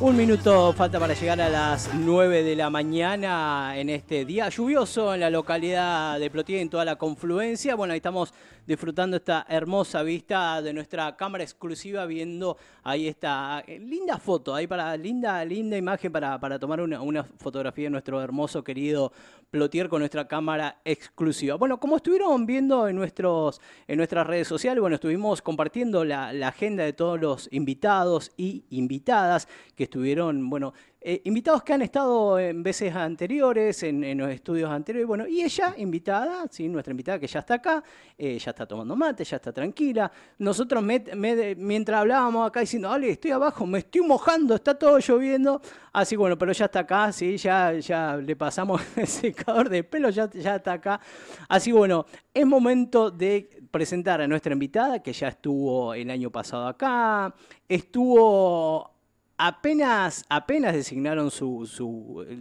Un minuto falta para llegar a las 9 de la mañana en este día lluvioso en la localidad de y en toda la confluencia. Bueno, ahí estamos disfrutando esta hermosa vista de nuestra cámara exclusiva, viendo ahí esta eh, linda foto, ahí para linda, linda imagen para, tomar una, fotografía de nuestro hermoso querido Plotier con nuestra cámara exclusiva. Bueno, como estuvieron viendo en, nuestros, en nuestras redes sociales, bueno, estuvimos compartiendo la, la agenda de todos los invitados y invitadas que estuvieron, bueno, eh, invitados que han estado en veces anteriores, en, los estudios anteriores, bueno, y ella, invitada, ¿sí? nuestra invitada que ya está acá, eh, ya está tomando mate, ya está tranquila. Nosotros, mientras hablábamos acá diciendo, Ale, estoy abajo, me estoy mojando, está todo lloviendo, así bueno, pero ya está acá, ¿sí? ya, ya le pasamos el secador de pelo, ya está acá. Así bueno, es momento de presentar a nuestra invitada que ya estuvo el año pasado acá, estuvo apenas, apenas designaron su,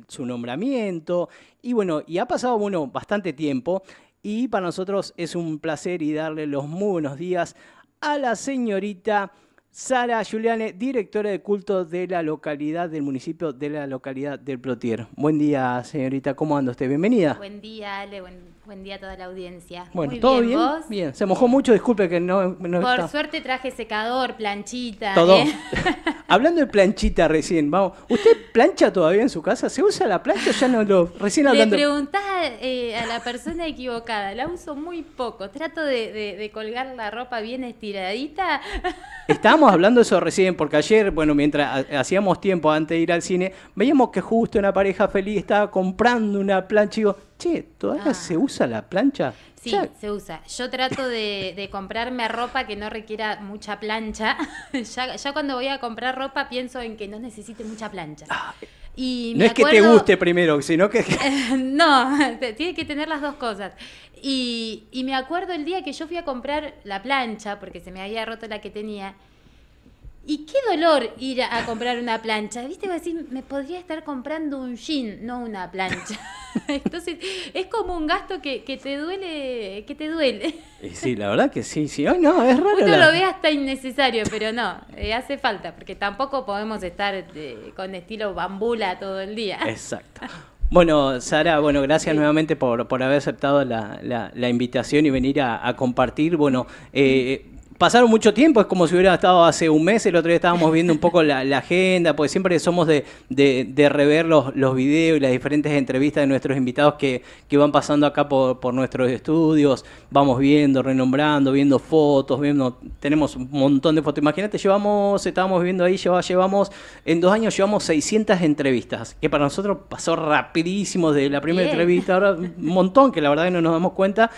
su, nombramiento y bueno, y ha pasado bueno, bastante tiempo y para nosotros es un placer y darle los muy buenos días a la señorita Sara Giuliane, directora de culto de la localidad, del municipio de la localidad del Plotier. Buen día, señorita, ¿cómo anda usted? Bienvenida. Buen día, Ale, buen día Buen día a toda la audiencia. Bueno, ¿todo bien? Se mojó mucho, disculpe que no, Por suerte traje secador, planchita. Todo. ¿eh? Hablando de planchita recién, vamos. ¿Usted plancha todavía en su casa? ¿Se usa la plancha? Ya no lo. Recién hablando. Le preguntás eh, a la persona equivocada. La uso muy poco. Trato de, colgar la ropa bien estiradita. Estábamos hablando eso recién, porque ayer, bueno, mientras hacíamos tiempo antes de ir al cine, veíamos que justo una pareja feliz estaba comprando una plancha y digo, che, ¿todavía se ah. usa la plancha? Sí, se usa. Yo trato de, comprarme ropa que no requiera mucha plancha. ya, cuando voy a comprar ropa pienso en que no necesite mucha plancha. Ah, y no es que te guste primero, sino que... no, tiene que tener las dos cosas. Y, y me acuerdo el día que yo fui a comprar la plancha, porque se me había roto la que tenía, y qué dolor ir a, comprar una plancha. Viste, decir, me podría estar comprando un jean, no una plancha. Entonces, es como un gasto que, que te duele, que te duele. sí, la verdad que sí, sí. Ay, no, es raro. Uno lo ve hasta innecesario, pero no, eh, hace falta, porque tampoco podemos estar eh, con estilo bambula todo el día. Exacto. Bueno, Sara, bueno, gracias nuevamente por, por haber aceptado la, la, invitación y venir a, compartir. Bueno, eh, pasaron mucho tiempo, es como si hubiera estado hace un mes, el otro día estábamos viendo un poco la, agenda, porque siempre somos de, de, rever los, los, videos y las diferentes entrevistas de nuestros invitados que, que van pasando acá por, por, nuestros estudios, vamos viendo, renombrando, viendo fotos, viendo, tenemos un montón de fotos. Imagínate, llevamos, estábamos viendo ahí, llevamos, llevamos, en dos años llevamos 600 entrevistas, que para nosotros pasó rapidísimo de la primera entrevista, ahora un montón, que la verdad que no nos damos cuenta.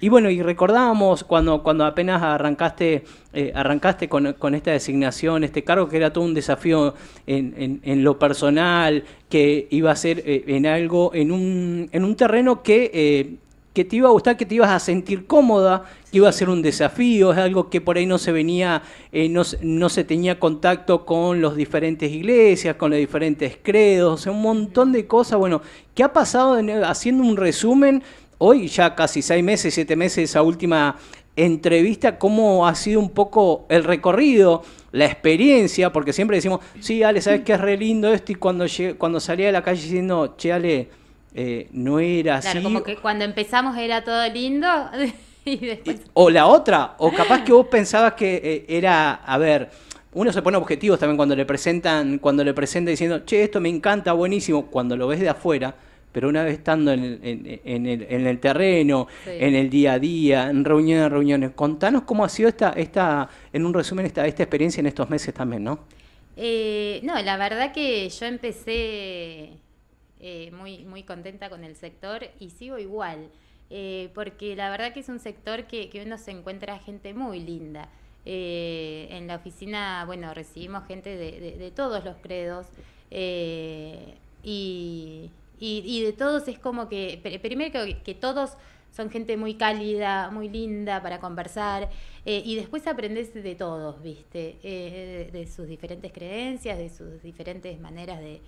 Y bueno, y recordábamos cuando, cuando apenas arrancaste, eh, arrancaste con, esta designación, este cargo, que era todo un desafío en, lo personal, que iba a ser eh, en algo, en un, en un terreno eh, que, te iba a gustar, que te ibas a sentir cómoda, que iba a ser un desafío, es algo que por ahí no se venía, no, no se tenía contacto con las diferentes iglesias, con los diferentes credos, un montón de cosas. Bueno, ¿qué ha pasado haciendo un resumen? hoy ya casi seis meses, siete meses esa última entrevista, cómo ha sido un poco el recorrido, la experiencia, porque siempre decimos, sí, Ale, sabes que es re lindo esto, y cuando, cuando salía de la calle diciendo, che, Ale, eh, no era claro, como que cuando empezamos era todo lindo. y después... O la otra, o capaz que vos pensabas que eh, era, a ver, uno se pone objetivos también cuando le presentan, cuando le presenta diciendo, che, esto me encanta, buenísimo, cuando lo ves de afuera, pero una vez estando en el, terreno, en el día a día, en reuniones, reuniones, contanos cómo ha sido esta, esta en un resumen, esta, esta experiencia en estos meses también, ¿no? Eh, no, la verdad que yo empecé eh, muy, muy contenta con el sector y sigo igual, eh, porque la verdad que es un sector que, uno se encuentra gente muy linda. en la oficina, bueno, recibimos gente de, todos los credos y, y, de todos es como que, primero que, todos son gente muy cálida, muy linda para conversar, eh, y después aprendes de todos, ¿viste? Eh, de, sus diferentes creencias, de sus diferentes maneras de,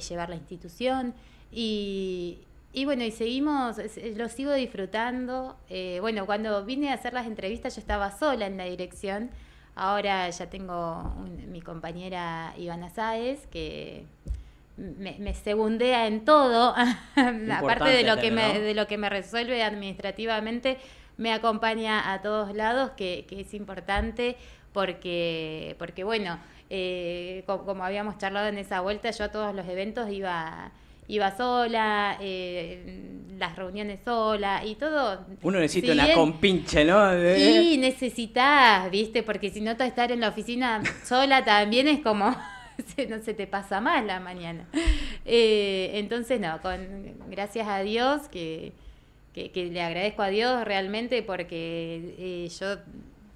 llevar la institución, y, bueno, y seguimos, lo sigo disfrutando. Eh, bueno, cuando vine a hacer las entrevistas yo estaba sola en la dirección, ahora ya tengo mi compañera Ivana Sáez, que me, me segundea en todo, aparte de lo, que me, de lo que me resuelve administrativamente, me acompaña a todos lados, que, es importante porque, porque bueno, eh, como, habíamos charlado en esa vuelta, yo a todos los eventos iba iba sola, eh, las reuniones sola y todo. Uno necesita una compinche, ¿no? Y necesitas, ¿viste? Porque si no, estar en la oficina sola también es como... no se te pasa más la mañana. Eh, entonces, no, con, gracias a Dios, que, le agradezco a Dios realmente porque eh, yo,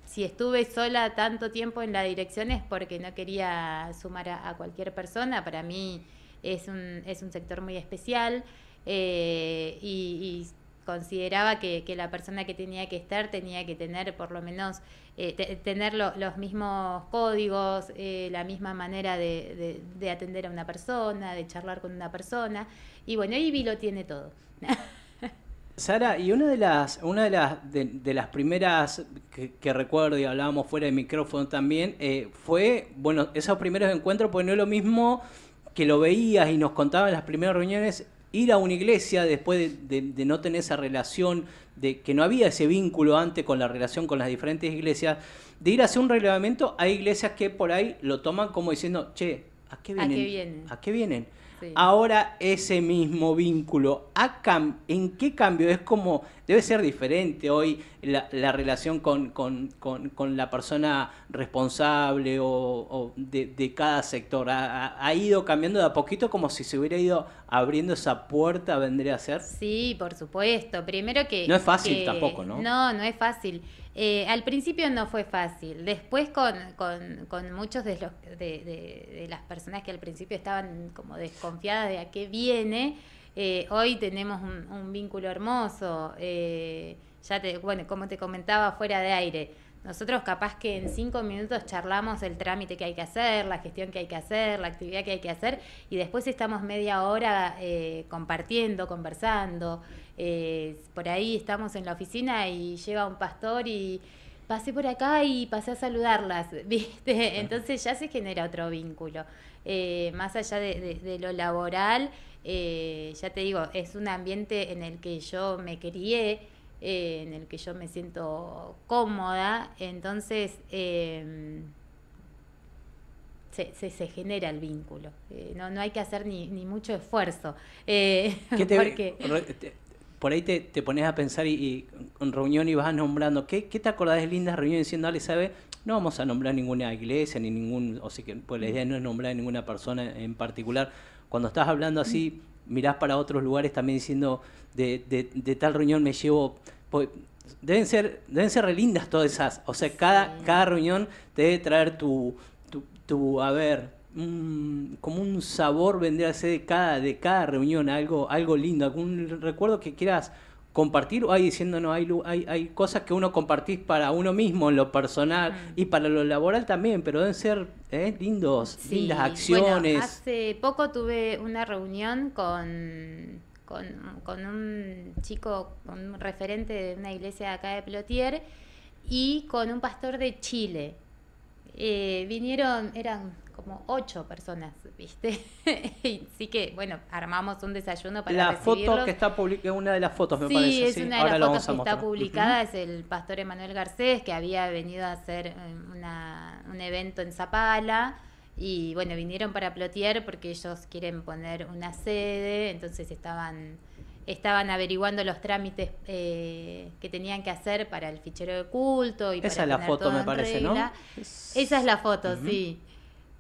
si estuve sola tanto tiempo en la dirección es porque no quería sumar a, cualquier persona. Para mí es un, es un sector muy especial. Eh, y consideraba que, que, la persona que tenía que estar tenía que tener por lo menos eh, tener los mismos códigos, eh, la misma manera de, atender a una persona, de charlar con una persona. Y bueno, Ivy lo tiene todo. Sara, y una de las, una de las, de, las primeras que, recuerdo y hablábamos fuera de micrófono también, eh, fue, bueno, esos primeros encuentros, pues no es lo mismo que lo veías y nos contabas en las primeras reuniones ir a una iglesia después de, no tener esa relación, de que no había ese vínculo antes con la relación con las diferentes iglesias, de ir a hacer un relevamiento, hay iglesias que por ahí lo toman como diciendo, che, ¿A qué vienen? ¿A qué vienen? Ahora ese mismo vínculo, ¿en qué cambio? Es como, debe ser diferente hoy la, relación con, la persona responsable o, de, cada sector. Ha, ido cambiando de a poquito como si se hubiera ido abriendo esa puerta, vendría a ser. Sí, por supuesto. Primero que... No es fácil tampoco, ¿no? No, no es fácil. Eh, al principio no fue fácil. Después con, muchos de, las personas que al principio estaban como desconfiadas de a qué viene, eh, hoy tenemos un, vínculo hermoso. Eh, ya te, bueno, como te comentaba, fuera de aire. Nosotros capaz que en cinco minutos charlamos el trámite que hay que hacer, la gestión que hay que hacer, la actividad que hay que hacer, y después estamos media hora compartiendo, conversando por ahí estamos en la oficina y llega un pastor y pasé por acá y pasé a saludarlas, ¿viste? Entonces ya se genera otro vínculo. Eh, más allá de, lo laboral, eh, ya te digo, es un ambiente en el que yo me crié, eh, en el que yo me siento cómoda, entonces em, se, genera el vínculo. no, no hay que hacer ni, mucho esfuerzo. ¿Qué te, por ahí te, pones a pensar y, en reunión y vas nombrando, ¿qué, qué te acordás de lindas reuniones diciendo, dale, sabe, no vamos a nombrar ninguna iglesia, ni ningún, o sea, que, pues la idea no es nombrar ninguna persona en particular. Cuando estás hablando así, mirás para otros lugares también diciendo, de, de, tal reunión me llevo... Pues, deben ser, deben ser relindas todas esas. O sea, cada, cada reunión te debe traer tu, tu, tu a como un sabor vendría a ser de cada, de cada reunión, algo, algo lindo, algún recuerdo que quieras compartir o hay diciendo hay, hay, cosas que uno compartís para uno mismo en lo personal y para lo laboral también pero deben ser eh, lindos lindas acciones hace poco tuve una reunión con, con, un chico un referente de una iglesia acá de Plotier y con un pastor de Chile eh, vinieron, eran como ocho personas, ¿viste? Así que, bueno, armamos un desayuno para La foto que está publicada, una de las fotos me parece. sí, es una de las fotos que está publicada, es el pastor Emanuel Garcés, que había venido a hacer eh, un evento en Zapala. Y bueno, vinieron para plotear porque ellos quieren poner una sede, entonces estaban estaban averiguando los trámites eh, que tenían que hacer para el fichero de culto. Y Esa es la foto, me parece, ¿no? Esa es la foto, sí.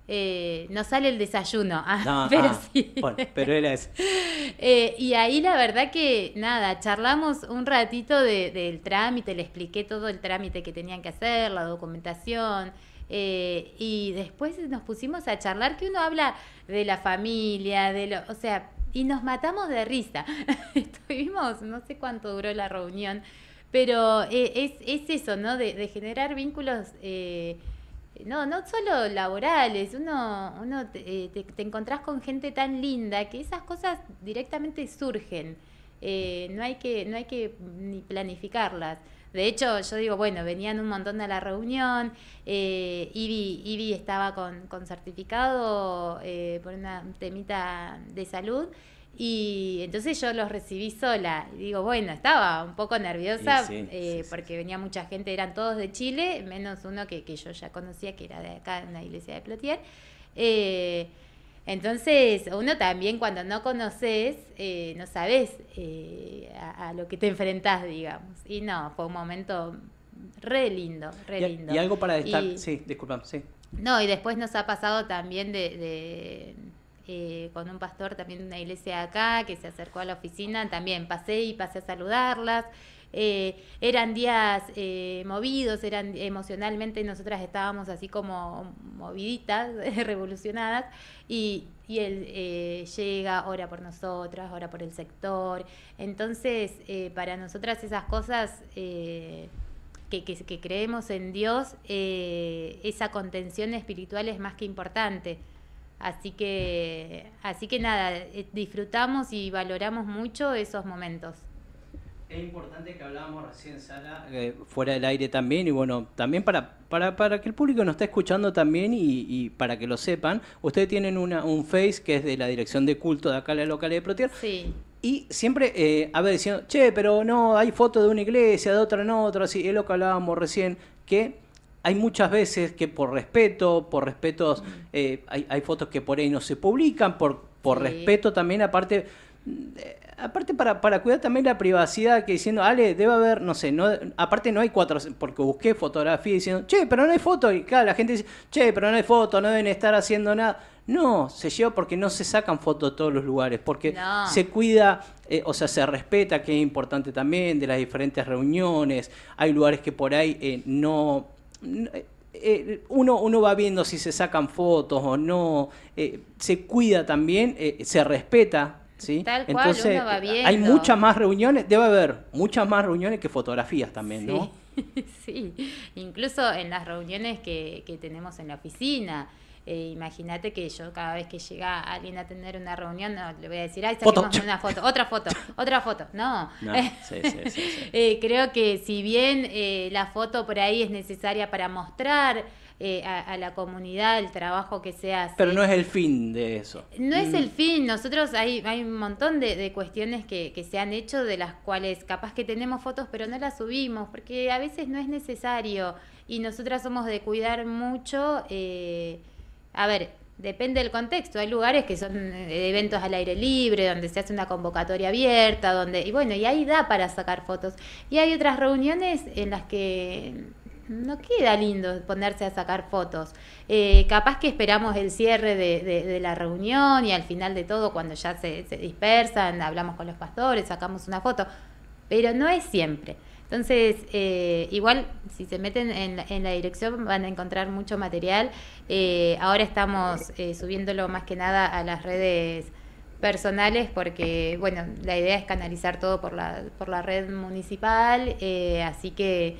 Eh, no sale el desayuno, ah, pero ah, sí. pero eh, y ahí la verdad que nada, charlamos un ratito del trámite, le expliqué todo el trámite que tenían que hacer, la documentación, eh, y después nos pusimos a charlar que uno habla de la familia, de lo, o sea, y nos matamos de risa. Estuvimos, no sé cuánto duró la reunión, pero eh, es, eso, ¿no? De, generar vínculos. Eh, no, no solo laborales, uno, uno eh, te, encontrás con gente tan linda que esas cosas directamente surgen, no, hay que, no hay que ni planificarlas. De hecho, yo digo, bueno, venían un montón de la reunión, eh, Ivy, estaba con, certificado eh, por una temita de salud. Y entonces yo los recibí sola. Y digo, bueno, estaba un poco nerviosa eh, porque venía mucha gente, eran todos de Chile, menos uno que, que, yo ya conocía, que era de acá, de una iglesia de Plotier. Eh, entonces, uno también cuando no conoces, eh, no sabes eh, a, lo que te enfrentás, digamos. Y no, fue un momento re lindo, re lindo. Y algo para destacar, sí, disculpame, sí. No, y después nos ha pasado también de, eh, con un pastor también de una iglesia acá que se acercó a la oficina, también pasé y pasé a saludarlas. Eh, eran días eh, movidos, eran emocionalmente nosotras estábamos así como moviditas, revolucionadas, y, él eh, llega, ora por nosotras, ora por el sector. Entonces, para nosotras esas cosas... Que, que, que, creemos en Dios, esa contención espiritual es más que importante. Así que, así que nada, disfrutamos y valoramos mucho esos momentos. Es importante que hablábamos recién, sala eh, fuera del aire también, y bueno, también para, para, que el público nos esté escuchando también y, para que lo sepan, ustedes tienen una, un Face que es de la dirección de culto de acá, la localidad de Protier. Sí. Y siempre eh, a diciendo, che, pero no, hay fotos de una iglesia, de otra no, otra, así, es lo que hablábamos recién, que hay muchas veces que por respeto, por respetos, mm. eh, hay, fotos que por ahí no se publican, por, por respeto también, aparte eh, aparte para, para, cuidar también la privacidad, que diciendo, Ale, debe haber, no sé, no, aparte no hay cuatro, porque busqué fotografía diciendo, che, pero no hay foto, y claro, la gente dice, che, pero no hay foto, no deben estar haciendo nada. No, se lleva porque no se sacan fotos de todos los lugares, porque se cuida, eh, o sea, se respeta, que es importante también, de las diferentes reuniones, hay lugares que por ahí eh, no... uno, uno va viendo si se sacan fotos o no, se cuida también, se respeta ¿sí? Tal Entonces, va eh, hay muchas más reuniones, debe haber muchas más reuniones que fotografías también, ¿no? sí, incluso en las reuniones que tenemos en la oficina. Eh, imagínate que yo cada vez que llega alguien a tener una reunión, le voy a decir, ay, saquemos una foto, otra foto, otra foto. No. Eh, creo que si bien eh, la foto por ahí es necesaria para mostrar a, la comunidad el trabajo que se hace. Pero no es el fin de eso. No es mm. el fin. Nosotros hay, hay un montón de, de cuestiones que, que, se han hecho de las cuales capaz que tenemos fotos pero no las subimos porque a veces no es necesario y nosotras somos de cuidar mucho. Eh, a ver, depende del contexto. Hay lugares que son eh, eventos al aire libre, donde se hace una convocatoria abierta, donde y bueno, y ahí da para sacar fotos. Y hay otras reuniones en las que no queda lindo ponerse a sacar fotos. Eh, capaz que esperamos el cierre de, la reunión y al final de todo, cuando ya se dispersan, hablamos con los pastores, sacamos una foto, pero no es siempre. Entonces, eh, igual si se meten en la, dirección van a encontrar mucho material. Eh, ahora estamos eh, subiéndolo más que nada a las redes personales porque, bueno, la idea es canalizar todo por la, por la red municipal, así que,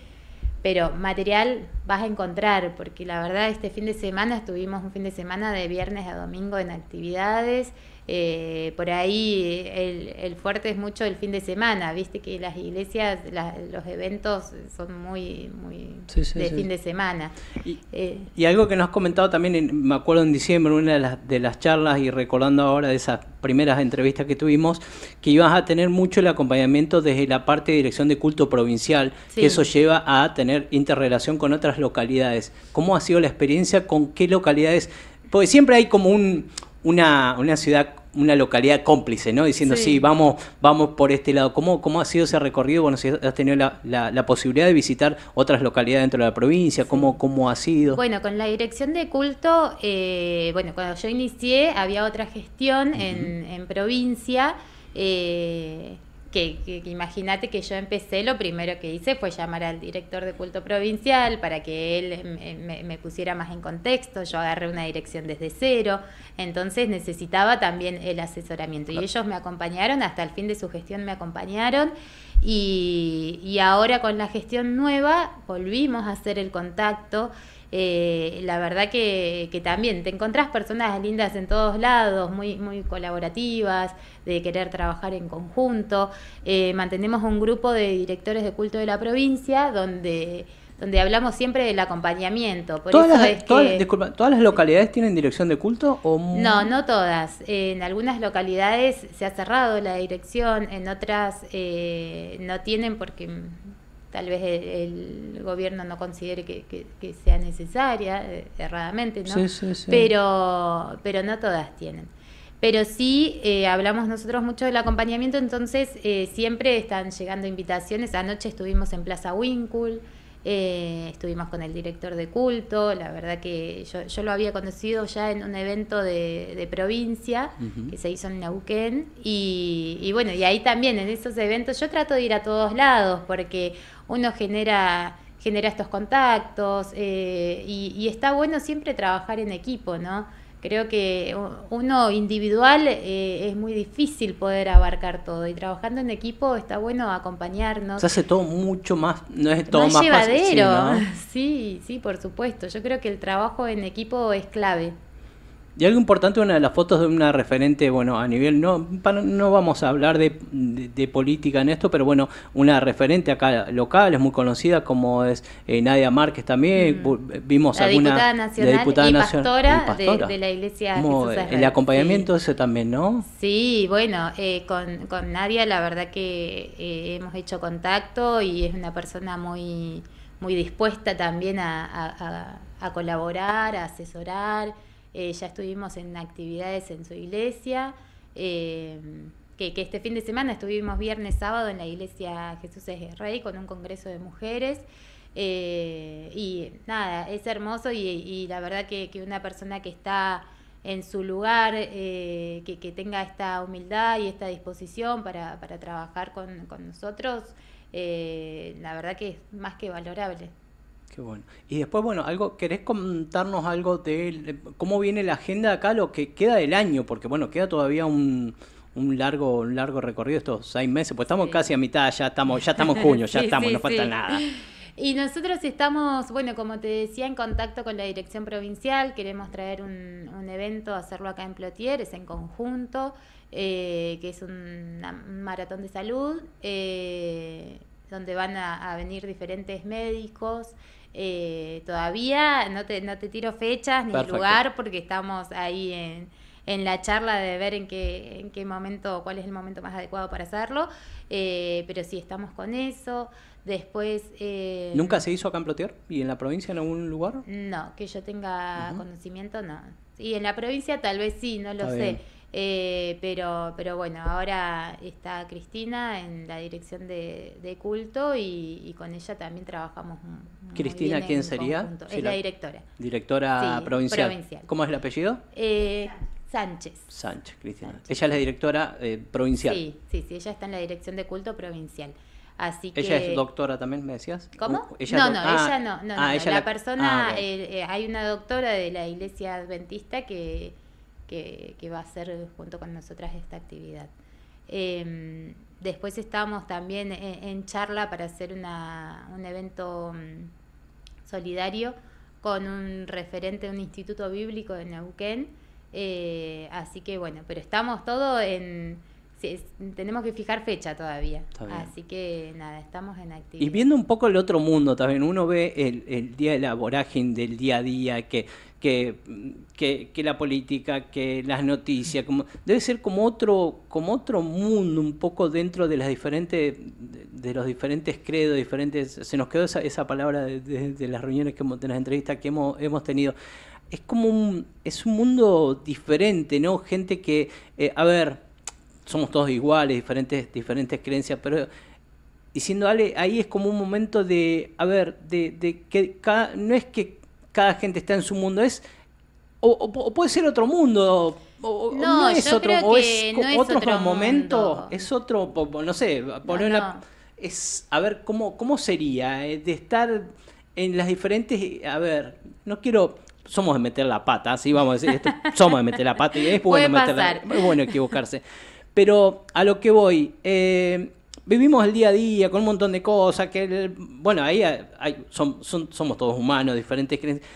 pero material vas a encontrar, porque la verdad este fin de semana estuvimos un fin de semana de viernes a domingo en actividades. Eh, por ahí el, fuerte es mucho el fin de semana, viste que las iglesias, los eventos son muy, muy de fin de semana. Eh, y, algo que nos has comentado también, me acuerdo en diciembre, una de las, de las charlas y recordando ahora de esas primeras entrevistas que tuvimos, que ibas a tener mucho el acompañamiento desde la parte de dirección de culto provincial, que eso lleva a tener interrelación con otras localidades. ¿Cómo ha sido la experiencia? ¿Con qué localidades? Porque siempre hay como un, una, una ciudad una localidad cómplice, ¿no? Diciendo, sí, vamos, vamos por este lado. ¿Cómo, ¿Cómo, ha sido ese recorrido? Bueno, si has tenido la, la, posibilidad de visitar otras localidades dentro de la provincia, ¿cómo, cómo ha sido? Bueno, con la dirección de culto, eh, bueno, cuando yo inicié había otra gestión en, provincia. Eh, que, imagínate que yo empecé, lo primero que hice fue llamar al director de culto provincial para que él me, pusiera más en contexto, yo agarré una dirección desde cero, entonces necesitaba también el asesoramiento y ellos me acompañaron, hasta el fin de su gestión me acompañaron y ahora con la gestión nueva volvimos a hacer el contacto eh, la verdad que, también te encontrás personas lindas en todos lados, muy, muy colaborativas, de querer trabajar en conjunto. Eh, mantenemos un grupo de directores de culto de la provincia donde donde hablamos siempre del acompañamiento. Por todas, las, disculpa, ¿Todas las localidades tienen dirección de culto? O... No, no todas. En algunas localidades se ha cerrado la dirección, en otras eh, no tienen porque tal vez el, gobierno no considere que, sea necesaria, eh, erradamente, ¿no? Sí, sí, sí. Pero, pero no todas tienen. Pero sí, eh, hablamos nosotros mucho del acompañamiento, entonces eh, siempre están llegando invitaciones. Anoche estuvimos en Plaza Winkle, estuvimos con el director de culto, la verdad que yo, lo había conocido ya en un evento de, provincia que se hizo en Nauquén. Y, y bueno, y ahí también en esos eventos yo trato de ir a todos lados porque uno genera, genera estos contactos eh, y, está bueno siempre trabajar en equipo, ¿no? Creo que uno individual eh, es muy difícil poder abarcar todo y trabajando en equipo está bueno acompañarnos. Se hace todo mucho más, no es todo más, llevadero. Sí, sí, por supuesto. Yo creo que el trabajo en equipo es clave. Y algo importante, una de las fotos de una referente, bueno, a nivel, no, no vamos a hablar de, política en esto, pero bueno, una referente acá local, es muy conocida, como es eh, Nadia Márquez también, mm. vimos la Diputada nacional la diputada y pastora, De, la iglesia El acompañamiento eso ese también, ¿no? Sí, bueno, eh, con, con, Nadia la verdad que eh, hemos hecho contacto y es una persona muy, muy dispuesta también a, a colaborar, a asesorar. Eh, ya estuvimos en actividades en su iglesia. Em, que, este fin de semana estuvimos viernes, sábado en la iglesia Jesús es Rey con un congreso de mujeres. Eh, y nada, es hermoso y, la verdad que, una persona que está en su lugar, eh, que, tenga esta humildad y esta disposición para, trabajar con, nosotros, la verdad que es más que valorable. Qué bueno. Y después, bueno, algo, ¿querés contarnos algo de eh, cómo viene la agenda acá, lo que queda del año? Porque bueno, queda todavía un, largo, un largo recorrido estos seis meses, pues estamos casi a mitad, ya estamos, ya estamos junio, ya estamos, no falta nada. Y nosotros estamos, bueno, como te decía, en contacto con la dirección provincial, queremos traer un, evento, hacerlo acá en Plotier, es en conjunto, eh, que es un, maratón de salud, eh, donde van a venir diferentes médicos, eh, todavía no te, no te tiro fechas ni lugar porque estamos ahí en, en la charla de ver en qué, en qué momento, cuál es el momento más adecuado para hacerlo, eh, pero sí estamos con eso. Después... Eh, ¿Nunca se hizo acá en Plotear? ¿Y en la provincia en algún lugar? No, que yo tenga conocimiento, no. Y en la provincia tal vez sí, no lo sé. Eh, pero, pero bueno, ahora está Cristina en la dirección de, culto y, con ella también trabajamos. Cristina, ¿quién sería? es la, directora. Directora provincial. ¿Cómo es el apellido? Eh, Sánchez. Sánchez, Cristina. Ella es la directora eh, provincial. Sí, sí, sí, ella está en la dirección de culto provincial. Así que... ¿Ella es doctora también, me decías? ¿Cómo? Uh, ah, no, no, ah, ella no. la, persona, ah, hay una doctora de la iglesia adventista que que, va a hacer junto con nosotras esta actividad. Em, después estamos también e, en, charla para hacer una, un evento mm, solidario con un referente de un instituto bíblico en Neuquén. Eh, así que bueno, pero estamos todos en, tenemos que fijar fecha todavía. Así que nada, estamos en actividad. Y viendo un poco el otro mundo también, uno ve el, día de la vorágine del día a día, que, que, que, la política, que las noticias, como, debe ser como otro, como otro mundo un poco dentro de las diferentes, de, los diferentes credos, diferentes, se nos quedó esa, esa palabra de, las reuniones que hemos, de las entrevistas que hemos, hemos tenido es como un, es un mundo diferente, ¿no? Gente que, eh, a ver, somos todos iguales, diferentes, diferentes creencias, pero diciendo, Ale, ahí es como un momento de, a ver, de, de que cada, no es que cada gente está en su mundo, es, o, puede ser otro mundo. O, no, es otro, otro, momento, es otro, no sé, poner una, es, a ver, ¿cómo, cómo sería eh, de estar en las diferentes, a ver, no quiero somos de meter la pata, así vamos a decir, somos de meter la pata y es bueno, meter la, es bueno equivocarse. Pero a lo que voy, eh, vivimos el día a día con un montón de cosas, que bueno, ahí somos todos humanos, diferentes creencias.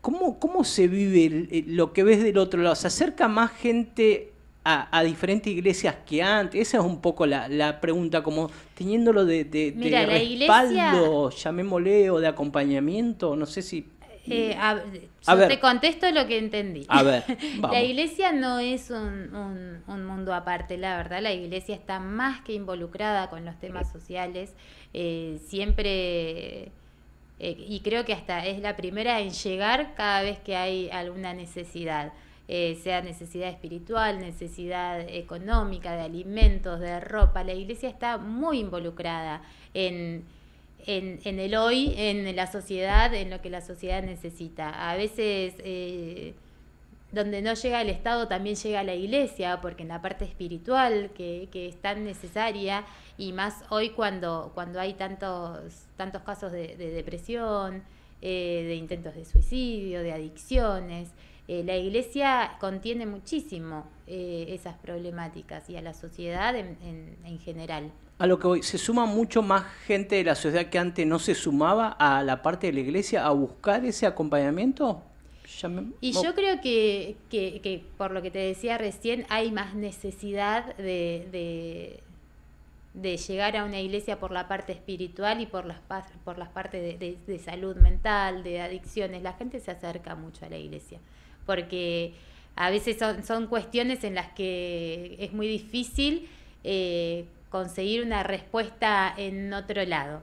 ¿Cómo, cómo se vive lo que ves del otro lado? ¿Se acerca más gente a, diferentes iglesias que antes? Esa es un poco la, pregunta, como teniéndolo de, respaldo, iglesia... llamémosle, o de acompañamiento, no sé si eh, te contesto lo que entendí. La iglesia no es un, un, mundo aparte, la verdad. La iglesia está más que involucrada con los temas sociales. Eh, siempre, eh, y creo que hasta es la primera en llegar cada vez que hay alguna necesidad. sea necesidad espiritual, necesidad económica, de alimentos, de ropa, la iglesia está muy involucrada en, en, en, el hoy, en la sociedad, en lo que la sociedad necesita. A veces eh, donde no llega el Estado también llega la iglesia, porque en la parte espiritual que, es tan necesaria, y más hoy cuando, cuando hay tantos, tantos casos de, depresión, eh, de intentos de suicidio, de adicciones. Eh, la iglesia contiene muchísimo eh, esas problemáticas y a la sociedad en, general. A lo que hoy se suma mucho más gente de la sociedad que antes no se sumaba a la parte de la iglesia a buscar ese acompañamiento. Y yo creo que, que, por lo que te decía recién, hay más necesidad de, de, llegar a una iglesia por la parte espiritual y por las, por las partes de salud mental, de adicciones. La gente se acerca mucho a la iglesia porque a veces son, son cuestiones en las que es muy difícil eh, conseguir una respuesta en otro lado.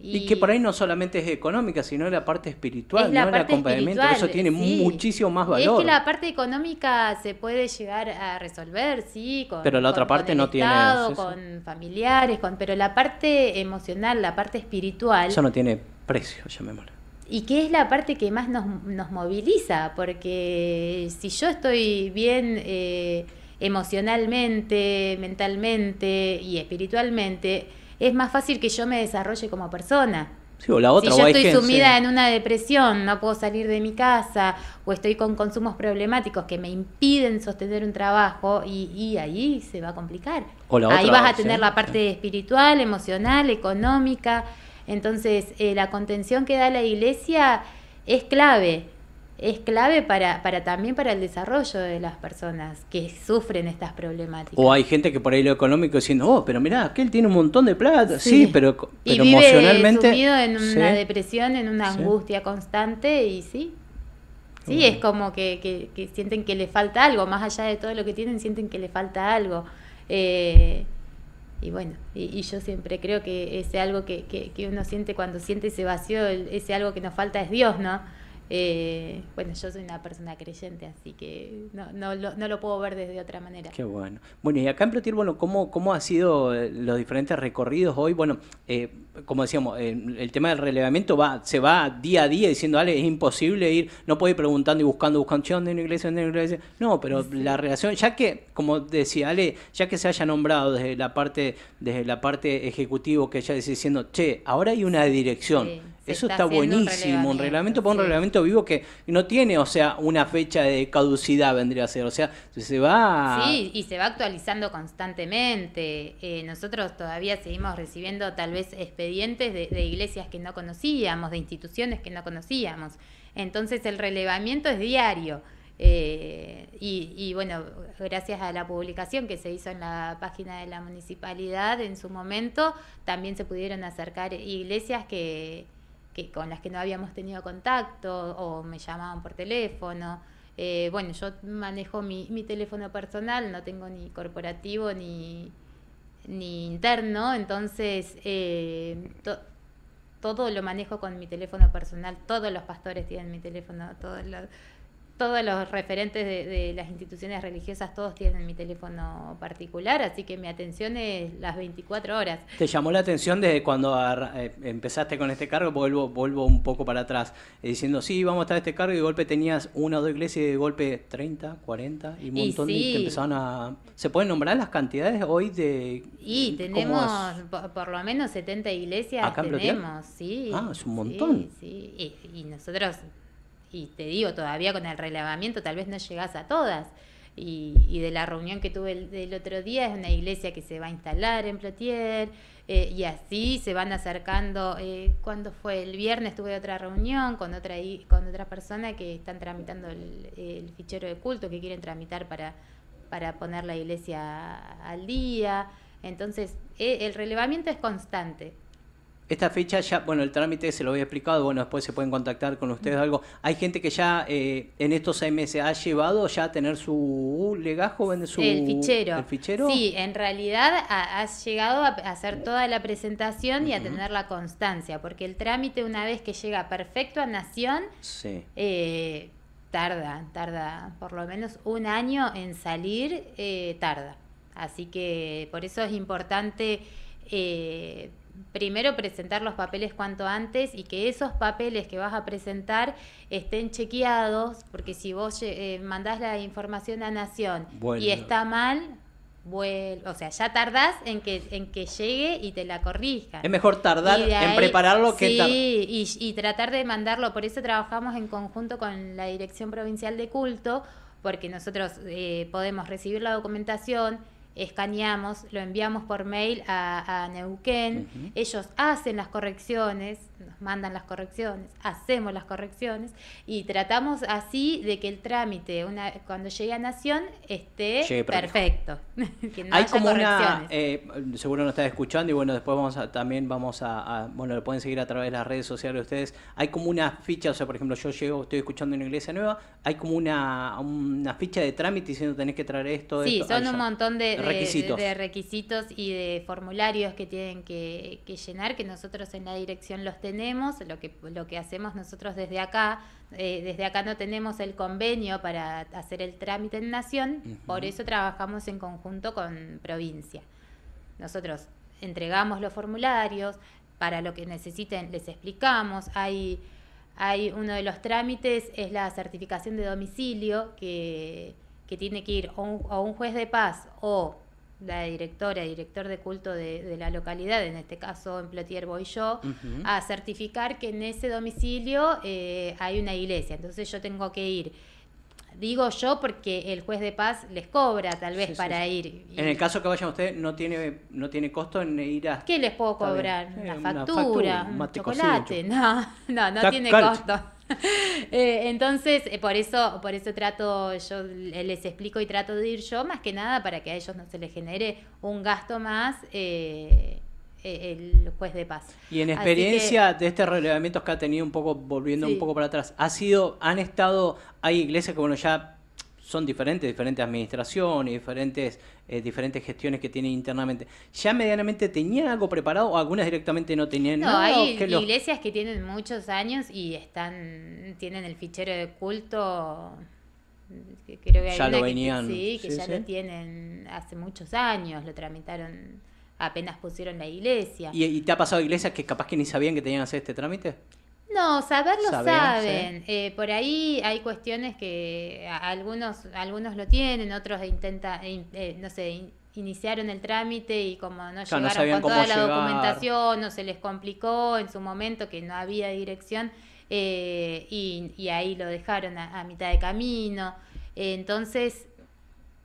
Y, que por ahí no solamente es económica, sino la parte espiritual, ¿no? el acompañamiento, eso tiene muchísimo más valor. es que la parte económica se puede llegar a resolver, sí, con, pero la otra parte no tiene, con familiares, con, pero la parte emocional, la parte espiritual, eso no tiene precio, llamémoslo y que es la parte que más nos, nos moviliza, porque si yo estoy bien eh, emocionalmente, mentalmente y espiritualmente, es más fácil que yo me desarrolle como persona. la si yo estoy sumida en una depresión, no puedo salir de mi casa, o estoy con consumos problemáticos que me impiden sostener un trabajo, y, ahí se va a complicar. ahí vas a tener la parte espiritual, emocional, económica, entonces, eh, la contención que da la iglesia es clave, es clave para, para también para el desarrollo de las personas que sufren estas problemáticas. O hay gente que por ahí lo económico diciendo, oh, pero mirá, aquel tiene un montón de plata, sí, pero, pero y vive emocionalmente... Sumido en una depresión, en una angustia constante y sí. Sí, es como que, que, sienten que le falta algo, más allá de todo lo que tienen, sienten que le falta algo. Eh, y bueno, y, yo siempre creo que ese algo que, que, que, uno siente cuando siente ese vacío, ese algo que nos falta es Dios, ¿no? Eh, bueno, yo soy una persona creyente, así que no, no, lo, no lo puedo ver desde otra manera. Qué bueno. Bueno, y acá en Protir, bueno, ¿cómo, cómo han sido eh, los diferentes recorridos hoy? Bueno, eh, como decíamos, el tema del relevamiento va, se va día a día diciendo, Ale, es imposible ir, no puedo ir preguntando y buscando, buscando, ¿dónde hay una iglesia, dónde una iglesia? No, pero la relación, ya que, como decía Ale, ya que se haya nombrado desde la parte, desde la parte ejecutivo que ella decía diciendo, che, ahora hay una dirección. Eso está, buenísimo, un reglamento, por para un reglamento vivo que no tiene, o sea, una fecha de caducidad vendría a ser, o sea, se va... Sí, y se va actualizando constantemente. Eh, nosotros todavía seguimos recibiendo tal vez expedientes de, iglesias que no conocíamos, de instituciones que no conocíamos. Entonces el relevamiento es diario. Eh, y, y, bueno, gracias a la publicación que se hizo en la página de la municipalidad en su momento, también se pudieron acercar iglesias que, que, con las que no habíamos tenido contacto o me llamaban por teléfono. Eh, bueno, yo manejo mi, mi, teléfono personal, no tengo ni corporativo ni, ni interno, entonces eh, todo lo manejo con mi teléfono personal, todos los pastores tienen mi teléfono, todos los, todos los referentes de, las instituciones religiosas, todos tienen mi teléfono particular, así que mi atención es las 24 horas. ¿Te llamó la atención desde cuando eh, empezaste con este cargo? Vuelvo, vuelvo un poco para atrás, eh, diciendo, sí, vamos a estar este cargo, y de golpe tenías una o dos iglesias, y de golpe 30, 40, y un montón y de... empezaron a... ¿Se pueden nombrar las cantidades hoy de... Y tenemos por, lo menos 70 iglesias, tenemos, sí. Ah, es un montón. Sí, sí. y nosotros y te digo, todavía con el relevamiento tal vez no llegas a todas. Y, de la reunión que tuve el, del otro día es una iglesia que se va a instalar en Plotier eh, y así se van acercando. Eh, cuando fue el viernes tuve otra reunión con otra con otra persona que están tramitando el, fichero de culto que quieren tramitar para para poner la iglesia al día. Entonces, eh, el relevamiento es constante. Esta fecha ya, bueno, el trámite se lo había explicado, bueno, después se pueden contactar con ustedes algo. ¿Hay gente que ya eh, en estos seis meses ha llevado ya a tener su legajo, vende su... El fichero. El fichero. Sí, en realidad has llegado a hacer toda la presentación y a tener la constancia, porque el trámite una vez que llega perfecto a Nación, eh, tarda, tarda por lo menos un año en salir, eh, tarda. Así que por eso es importante primero presentar los papeles cuanto antes y que esos papeles que vas a presentar estén chequeados, porque si vos eh, eh, mandás la información a Nación y está mal, o sea, ya tardás en que, en que llegue y te la corrija. Es mejor tardar en prepararlo que sí, y, tratar de mandarlo. Por eso trabajamos en conjunto con la Dirección Provincial de Culto, porque nosotros eh, podemos recibir la documentación, escaneamos, lo enviamos por mail a, Neuquén, ellos hacen las correcciones, mandan las correcciones, hacemos las correcciones y tratamos así de que el trámite, una, cuando llegue a Nación, esté perfecto. Hay como eh, seguro no está escuchando y bueno, después vamos a, también vamos a, bueno, lo pueden seguir a través de las redes sociales ustedes. Hay como una ficha, o sea, por ejemplo, yo llego, estoy escuchando una iglesia nueva, hay como una, una ficha de trámite diciendo tenés que traer esto. Sí, son un montón de, requisitos. y de formularios que tienen que llenar, que nosotros en la dirección los tenemos lo que, lo que hacemos nosotros desde acá, eh, desde acá no tenemos el convenio para hacer el trámite en Nación, por eso trabajamos en conjunto con provincia. Nosotros entregamos los formularios, para lo que necesiten les explicamos, hay, hay uno de los trámites es la certificación de domicilio que, tiene que ir a un juez de paz o la directora, director de culto de, la localidad, en este caso en Plotier voy yo, a certificar que en ese domicilio eh, hay una iglesia. Entonces yo tengo que ir. Digo yo porque el juez de paz les cobra tal vez para ir. En el caso que vayan ustedes, no tiene, no tiene costo en ir a... ¿Qué les puedo cobrar? Eh, una, factura, un chocolate, no, no, no tiene costo. Eh, entonces, eh, por eso, por eso trato, yo les explico y trato de ir yo, más que nada para que a ellos no se les genere un gasto más eh, el juez de paz. Y en experiencia de este relevamiento que ha tenido un poco, volviendo un poco para atrás, ha sido, han estado, hay iglesias que bueno, ya son diferentes, diferentes administraciones, diferentes, eh, diferentes gestiones que tienen internamente. ¿Ya medianamente tenían algo preparado o algunas directamente no tenían no, Hay iglesias que tienen muchos años y están, tienen el fichero de culto. Que creo que ya lo venían. sí, que ya lo tienen hace muchos años, lo tramitaron apenas pusieron la iglesia. ¿Y, y te ha pasado iglesias que capaz que ni sabían que tenían que hacer este trámite? No, saberlo ¿eh? saben. Eh, por ahí hay cuestiones que algunos, algunos lo tienen, otros intentan, eh, no sé, iniciaron el trámite y como no llegaron con toda la documentación o se les complicó en su momento que no había dirección y, ahí lo dejaron a, mitad de camino. entonces,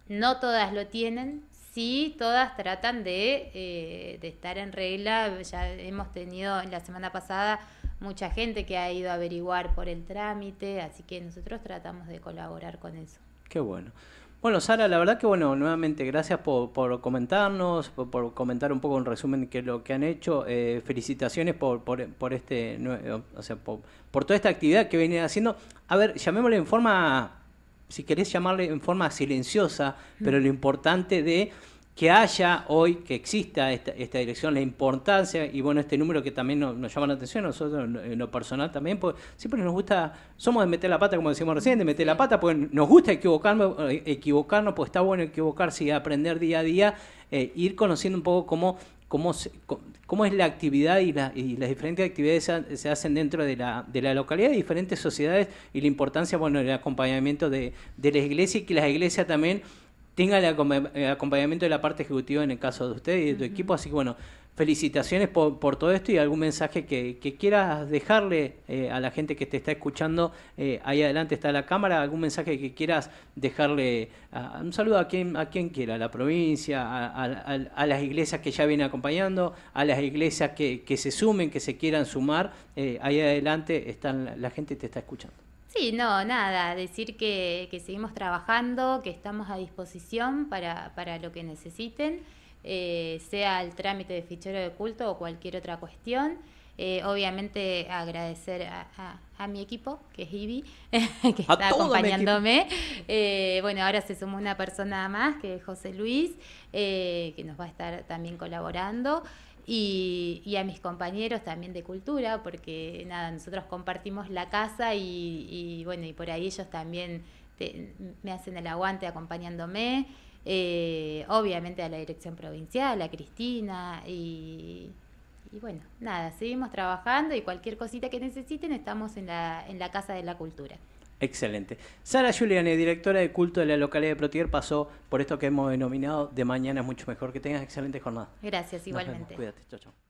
no todas lo tienen, sí todas tratan de, de estar en regla. Ya hemos tenido la semana pasada mucha gente que ha ido a averiguar por el trámite, así que nosotros tratamos de colaborar con eso. Qué bueno. Bueno, Sara, la verdad que bueno, nuevamente gracias por, comentarnos, por, comentar un poco un resumen de lo que han hecho. Eh, felicitaciones por, por, este, o sea, por, toda esta actividad que vienen haciendo. A ver, llamémosle en forma, si querés llamarle en forma silenciosa, mm. pero lo importante de que haya hoy, que exista esta, dirección, la importancia, y bueno, este número que también nos, llama la atención, nosotros en lo personal también, porque siempre nos gusta, somos de meter la pata, como decimos recién, de meter la pata, pues nos gusta equivocarnos, eh, equivocarnos pues está bueno equivocarse y aprender día a día, eh, ir conociendo un poco cómo, cómo, cómo es la actividad y, la, las diferentes actividades se, hacen dentro de la, de la, localidad, de diferentes sociedades, y la importancia, bueno, el acompañamiento de, de iglesia, y que las iglesias también tenga el, acompañamiento de la parte ejecutiva en el caso de usted y de tu equipo. Así que bueno, felicitaciones por, todo esto y algún mensaje que, quieras dejarle eh, a la gente que te está escuchando. Eh, ahí adelante está la cámara, algún mensaje que quieras dejarle. un saludo a quien, a quien quiera, a la provincia, a, las iglesias que ya vienen acompañando, a las iglesias que, se sumen, que se quieran sumar. Eh, ahí adelante están, la gente te está escuchando. Sí, no, nada, decir que, que seguimos trabajando, que estamos a disposición para, para lo que necesiten, eh, sea el trámite de fichero de culto o cualquier otra cuestión. Eh, obviamente agradecer a, mi equipo, que es Ivy que está acompañándome. Eh, bueno, ahora se suma una persona más, que es José Luis, que nos va a estar también colaborando y, a mis compañeros también de cultura, porque nada, nosotros compartimos la casa y, y bueno, y por ahí ellos también me hacen el aguante acompañándome. Eh, obviamente a la dirección provincial, a Cristina y, y, bueno, nada, seguimos trabajando y cualquier cosita que necesiten estamos en la, en la Casa de la Cultura. Excelente. Sara Giuliani, directora de culto de la localidad de Protier, pasó por esto que hemos denominado de mañana es mucho mejor. Que tengas excelente jornada. Gracias, igualmente. Cuídate, chao, chao.